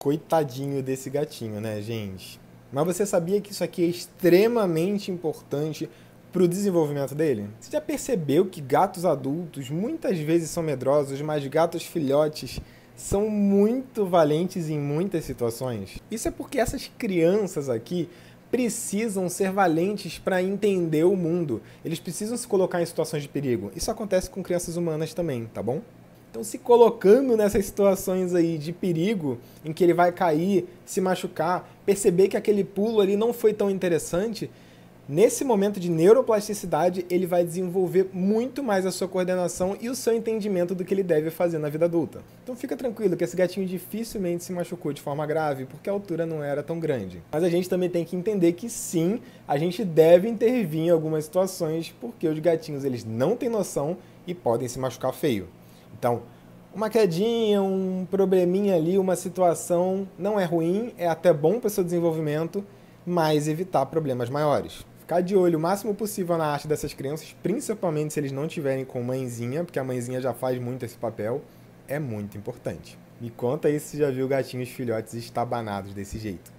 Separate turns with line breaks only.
Coitadinho desse gatinho, né, gente? Mas você sabia que isso aqui é extremamente importante para o desenvolvimento dele? Você já percebeu que gatos adultos muitas vezes são medrosos, mas gatos filhotes são muito valentes em muitas situações? Isso é porque essas crianças aqui precisam ser valentes para entender o mundo. Eles precisam se colocar em situações de perigo. Isso acontece com crianças humanas também, tá bom? Então, se colocando nessas situações aí de perigo, em que ele vai cair, se machucar, perceber que aquele pulo ali não foi tão interessante, nesse momento de neuroplasticidade, ele vai desenvolver muito mais a sua coordenação e o seu entendimento do que ele deve fazer na vida adulta. Então, fica tranquilo que esse gatinho dificilmente se machucou de forma grave, porque a altura não era tão grande. Mas a gente também tem que entender que sim, a gente deve intervir em algumas situações, porque os gatinhos eles não têm noção e podem se machucar feio. Então, uma quedinha, um probleminha ali, uma situação não é ruim, é até bom para o seu desenvolvimento, mas evitar problemas maiores. Ficar de olho o máximo possível na arte dessas crianças, principalmente se eles não tiverem com mãezinha, porque a mãezinha já faz muito esse papel, é muito importante. Me conta aí se já viu gatinhos filhotes estabanados desse jeito.